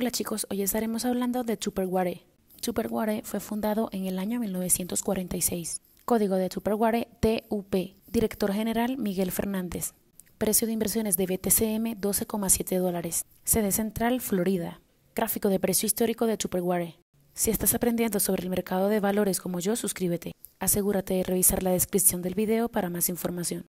Hola chicos, hoy estaremos hablando de Superware. Superware fue fundado en el año 1946. Código de Superware TUP. Director general Miguel Fernández. Precio de inversiones de BTCM 12,7 dólares. Sede central Florida. Gráfico de precio histórico de Superware. Si estás aprendiendo sobre el mercado de valores como yo, suscríbete. Asegúrate de revisar la descripción del video para más información.